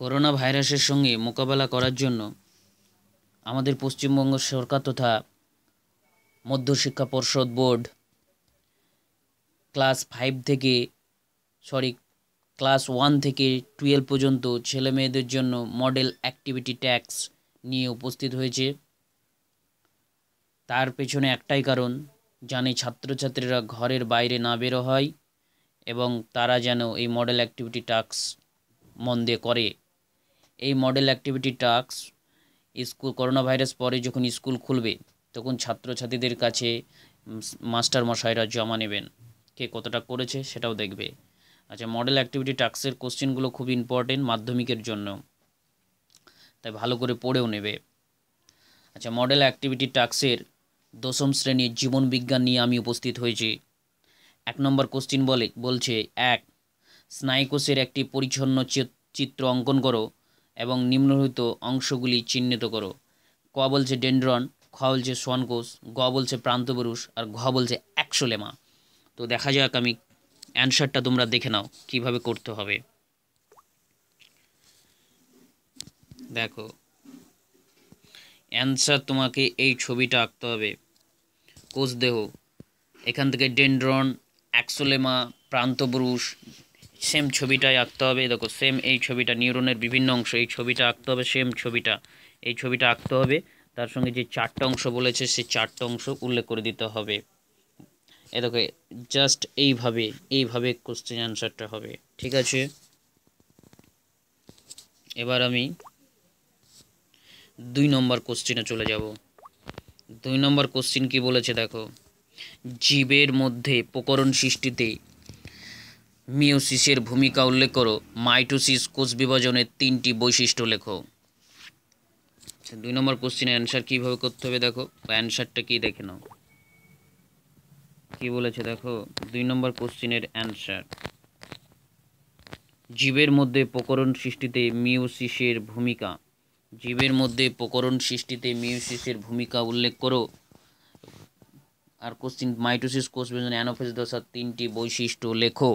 corona ভাইরাসের সঙ্গে মোকাবেলা করার জন্য আমাদের পশ্চিমবঙ্গ সরকার তথা মধ্যশিক্ষা পর্ষদ বোর্ড ক্লাস ফাইভ থেকে সরি ক্লাস ওয়ান থেকে টুয়েলভ পর্যন্ত ছেলে মেয়েদের জন্য মডেল অ্যাক্টিভিটি ট্যাক্স নিয়ে উপস্থিত হয়েছে তার পেছনে একটাই কারণ জানে ছাত্রছাত্রীরা ঘরের বাইরে না বেরো হয় এবং তারা যেন এই মডেল অ্যাক্টিভিটি টাস্ক মন দিয়ে করে এই model activity task school corona virus পরে যখন স্কুল খুলবে তখন ছাত্রছাত্রীদের কাছে মাস্টার মশাইরা জমা নেবেন কে কতটা করেছে সেটাও দেখবে আচ্ছা মডেল অ্যাক্টিভিটি টাস্কের কোশ্চেনগুলো খুব ইম্পর্টেন্ট মাধ্যমিকের জন্য তাই ভালো করে পড়েও নেবে আচ্ছা মডেল অ্যাক্টিভিটি টাস্কের দশম শ্রেণীর জীবনবিজ্ঞান নিয়ে আমি উপস্থিত হয়েছি এক নম্বর কোশ্চিন বলে বলছে এক স্নায়ুকোষের একটি পরিচ্ছন্ন চিত্র অঙ্কন করো এবং নিম্নলিখিত অংশগুলি চিহ্নিত করো ক বলছে ডেন্ড্রন খ বলছে সোয়ানকোষ গ বলছে প্রান্তপুরুষ আর ঘ বলছে একশোলেমা তো দেখা যাক আমি অ্যান্সারটা তোমরা দেখে নাও কিভাবে করতে হবে দেখো অ্যান্সার তোমাকে এই ছবিটা আঁকতে হবে কোষদেহ এখান থেকে ডেন্ড্রন অ্যাক্সোলেমা প্রান্তপুরুষ সেম ছবিটাই আঁকতে হবে দেখো সেম এই ছবিটা নিউরনের বিভিন্ন অংশ এই ছবিটা আঁকতে হবে সেম ছবিটা এই ছবিটা আঁকতে হবে তার সঙ্গে যে চারটা অংশ বলেছে সেই চারটা অংশ উল্লেখ করে দিতে হবে এ দেখো জাস্ট এইভাবে এইভাবে কোশ্চেন অ্যান্সারটা হবে ঠিক আছে এবার আমি দুই নম্বর কোশ্চেনে চলে যাব দুই নম্বর কোশ্চেন কি বলেছে দেখো জীবের মধ্যে প্রকরণ সৃষ্টিতে মিউসিসের ভূমিকা উল্লেখ করো মাইটোসিস কোষ বিভাজনের তিনটি বৈশিষ্ট্য লেখো আচ্ছা, দুই নম্বর কোশ্চেনের অ্যান্সার কীভাবে করতে হবে দেখো অ্যান্সারটা কী দেখে নাও কী বলেছে দেখো দুই নম্বর কোশ্চেনের অ্যান্সার জীবের মধ্যে প্রকরণ সৃষ্টিতে মিউসিসের ভূমিকা জীবের মধ্যে প্রকরণ সৃষ্টিতে মিউসিসের ভূমিকা উল্লেখ করো আর কোশ্চিন মাইটোসিস কোষ বিভাজন অ্যানোফেজ দশার তিনটি বৈশিষ্ট্য লেখো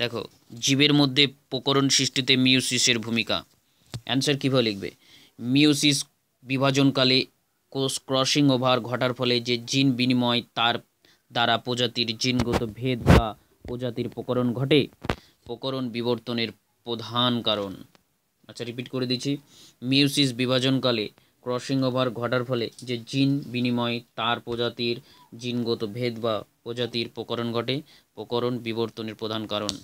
দেখো জীবের মধ্যে প্রকরণ সৃষ্টিতে মিউসিসের ভূমিকা অ্যান্সার কীভাবে লিখবে মিউসিস বিভাজনকালে কোষ ক্রসিং ওভার ঘটার ফলে যে জিন বিনিময় তার দ্বারা প্রজাতির জিনগত ভেদ বা প্রজাতির প্রকরণ ঘটে প্রকরণ বিবর্তনের প্রধান কারণ আচ্ছা রিপিট করে দিচ্ছি মিউসিস বিভাজনকালে ক্রসিং ওভার ঘটার ফলে যে জিন বিনিময় তার প্রজাতির জিনগত ভেদ বা প্রজাতির প্রকরণ ঘটে উপকরণ বিবর্তনের প্রধান কারণ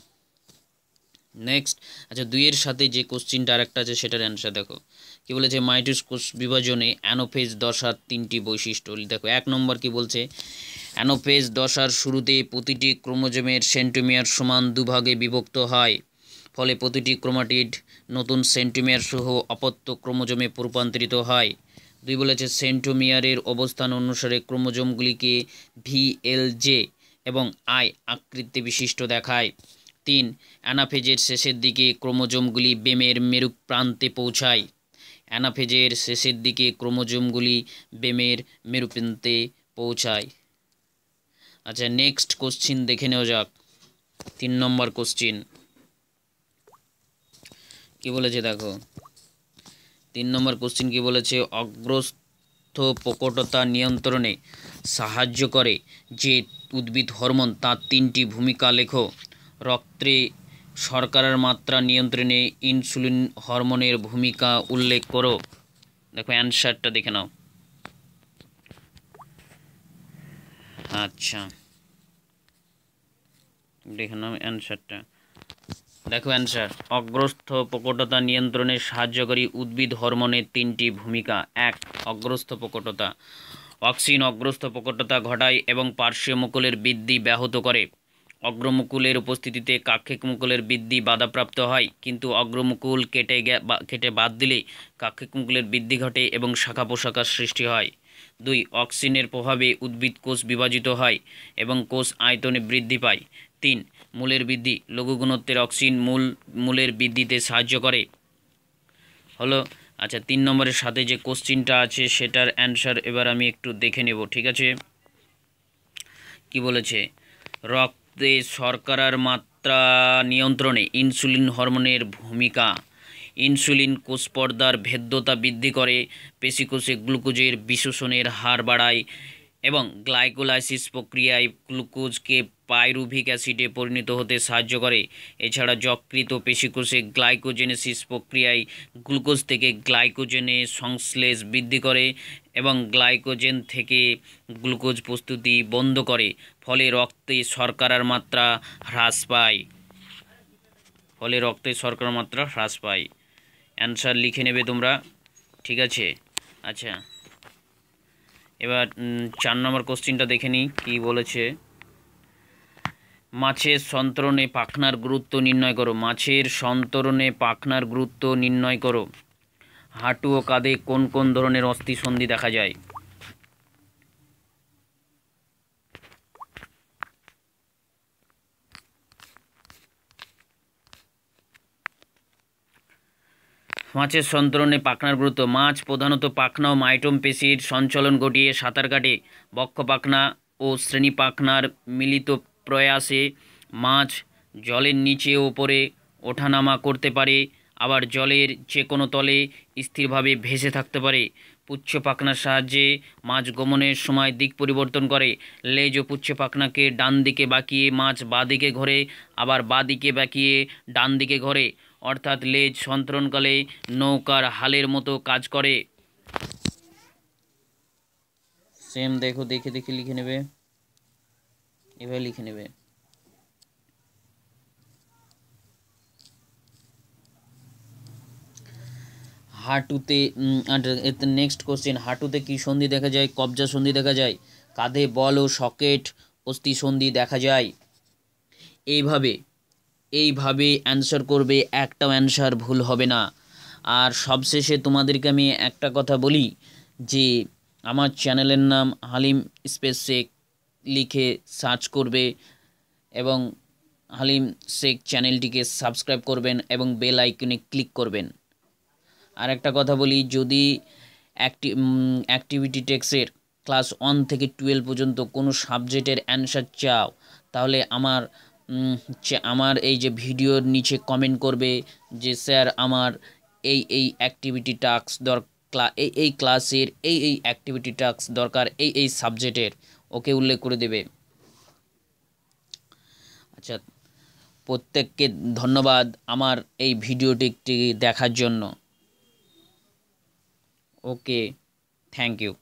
নেক্সট আচ্ছা দুইয়ের সাথে যে কোশ্চিনটা আরেকটা আছে সেটার অ্যান্সার দেখো কি বলেছে মাইটোস কোষ বিভাজনে অ্যানোফেজ দশার তিনটি বৈশিষ্ট্য দেখো এক নম্বর কি বলছে অ্যানোফেজ দশার শুরুতে প্রতিটি ক্রোমোজোমের সেন্টিমিয়ার সমান দুভাগে বিভক্ত হয় ফলে প্রতিটি ক্রোমাটিড নতুন সেন্টিমিয়ার সহ অপত্য ক্রোমোজোমে রূপান্তরিত হয় দুই বলেছে সেন্টোমিয়ারের অবস্থান অনুসারে ক্রোমোজোমগুলিকে ভিএলজে এবং আই আকৃতি বিশিষ্ট দেখায় তিন অ্যানাফেজের শেষের দিকে ক্রোমোজোমগুলি বেমের মেরু প্রান্তে পৌঁছায় অ্যানাফেজের শেষের দিকে ক্রোমোজোমগুলি বেমের মেরুপ্রান্তে পৌঁছায় আচ্ছা নেক্সট কোশ্চিন দেখে নেওয়া যাক তিন নম্বর কোশ্চিন কি বলেছে দেখো তিন নম্বর কোশ্চিন কি বলেছে অগ্রস্থ প্রকটতা নিয়ন্ত্রণে সাহায্য করে যে উদ্ভিদ হরমোন তার তিনটি ভূমিকা লেখো রক্তে শর্করার মাত্রা নিয়ন্ত্রণে ইনসুলিন হরমোনের ভূমিকা উল্লেখ করো দেখো অ্যান্সারটা দেখে নাও আচ্ছা দেখে নাও অ্যান্সারটা দেখো অ্যান্সার অগ্রস্থ প্রকটতা নিয়ন্ত্রণে সাহায্যকারী উদ্ভিদ হরমোনের তিনটি ভূমিকা এক অগ্রস্থ প্রকটতা অক্সিন অগ্রস্থ প্রকটতা ঘটায় এবং পার্শ্বীয় মুকুলের বৃদ্ধি ব্যাহত করে অগ্রমুকুলের উপস্থিতিতে কাক্ষিক মুকুলের বৃদ্ধি বাধাপ্রাপ্ত হয় কিন্তু অগ্রমুকুল কেটে কেটে বাদ দিলে কাক্ষিক মুকুলের বৃদ্ধি ঘটে এবং শাখা পোশাকার সৃষ্টি হয় দুই অক্সিনের প্রভাবে উদ্ভিদ কোষ বিভাজিত হয় এবং কোষ আয়তনে বৃদ্ধি পায় তিন মূলের বৃদ্ধি লঘু গুণত্বের অক্সিন মূল মূলের বৃদ্ধিতে সাহায্য করে হলো আচ্ছা তিন নম্বরের সাথে যে কোশ্চিনটা আছে সেটার অ্যান্সার এবার আমি একটু দেখে নেব ঠিক আছে কি বলেছে রক্তে শর্করার মাত্রা নিয়ন্ত্রণে ইনসুলিন হরমোনের ভূমিকা ইনসুলিন কোষপর্দার ভেদ্যতা বৃদ্ধি করে পেশিকোষে গ্লুকোজের বিশোষণের হার বাড়ায় এবং গ্লাইকোলাইসিস প্রক্রিয়ায় গ্লুকোজকে পাইরুভিক অ্যাসিডে পরিণত হতে সাহায্য করে এছাড়া যকৃত পেশিকোষে গ্লাইকোজেনেসিস প্রক্রিয়ায় গ্লুকোজ থেকে গ্লাইকোজেনে সংশ্লেষ বৃদ্ধি করে এবং গ্লাইকোজেন থেকে গ্লুকোজ প্রস্তুতি বন্ধ করে ফলে রক্তে শর্করার মাত্রা হ্রাস পায় ফলে রক্তে শর্করার মাত্রা হ্রাস পায় অ্যান্সার লিখে নেবে তোমরা ঠিক আছে আচ্ছা এবার চার নম্বর কোশ্চিনটা দেখে নিই কী বলেছে মাছের সন্তরণে পাখনার গুরুত্ব নির্ণয় করো মাছের সন্তরণে পাখনার গুরুত্ব নির্ণয় করো হাঁটু ও কাঁধে কোন কোন ধরনের অস্থিসন্ধি দেখা যায় মাছের সন্তরণে পাখনার গুরুত্ব মাছ প্রধানত পাখনা ও মাইটম পেশির সঞ্চলন ঘটিয়ে সাঁতার কাটে বক্ষ পাখনা ও শ্রেণী পাখনার মিলিত প্রয়াসে মাছ জলের নিচে ওপরে ওঠানামা করতে পারে আবার জলের যে কোনো তলে স্থিরভাবে ভেসে থাকতে পারে পুচ্ছ পাখনার সাহায্যে মাছ গমনের সময় দিক পরিবর্তন করে লেজ ও পুচ্ছ পাখনাকে ডান দিকে বাঁকিয়ে মাছ বাঁ দিকে ঘোরে আবার বাঁ দিকে বাঁকিয়ে ডান দিকে ঘোরে অর্থাৎ লেজ সন্তরণকালে নৌকার হালের মতো কাজ করে সেম দেখো দেখে দেখে লিখে নেবে এভাবে লিখে নেবে হাঁটুতে নেক্সট কোশ্চেন হাঁটুতে কি সন্ধি দেখা যায় কবজা সন্ধি দেখা যায় কাঁধে বল ও সকেট অস্থি সন্ধি দেখা যায় এইভাবে এইভাবে অ্যান্সার করবে একটাও অ্যান্সার ভুল হবে না আর সবশেষে তোমাদেরকে আমি একটা কথা বলি যে আমার চ্যানেলের নাম হালিম স্পেস শেখ লিখে সার্চ করবে এবং হালিম শেখ চ্যানেলটিকে সাবস্ক্রাইব করবেন এবং বেল আইকনে ক্লিক করবেন আর একটা কথা বলি যদি অ্যাক্টি অ্যাক্টিভিটি টেক্সের ক্লাস ওয়ান থেকে টুয়েলভ পর্যন্ত কোনো সাবজেক্টের অ্যান্সার চাও তাহলে আমার আমার এই যে ভিডিওর নিচে কমেন্ট করবে যে স্যার আমার এই এই অ্যাক্টিভিটি টাস্ক দর এই এই ক্লাসের এই এই অ্যাক্টিভিটি টাস্ক দরকার এই এই সাবজেক্টের ওকে উল্লেখ করে দেবে আচ্ছা প্রত্যেককে ধন্যবাদ আমার এই ভিডিওটি দেখার জন্য ওকে থ্যাংক ইউ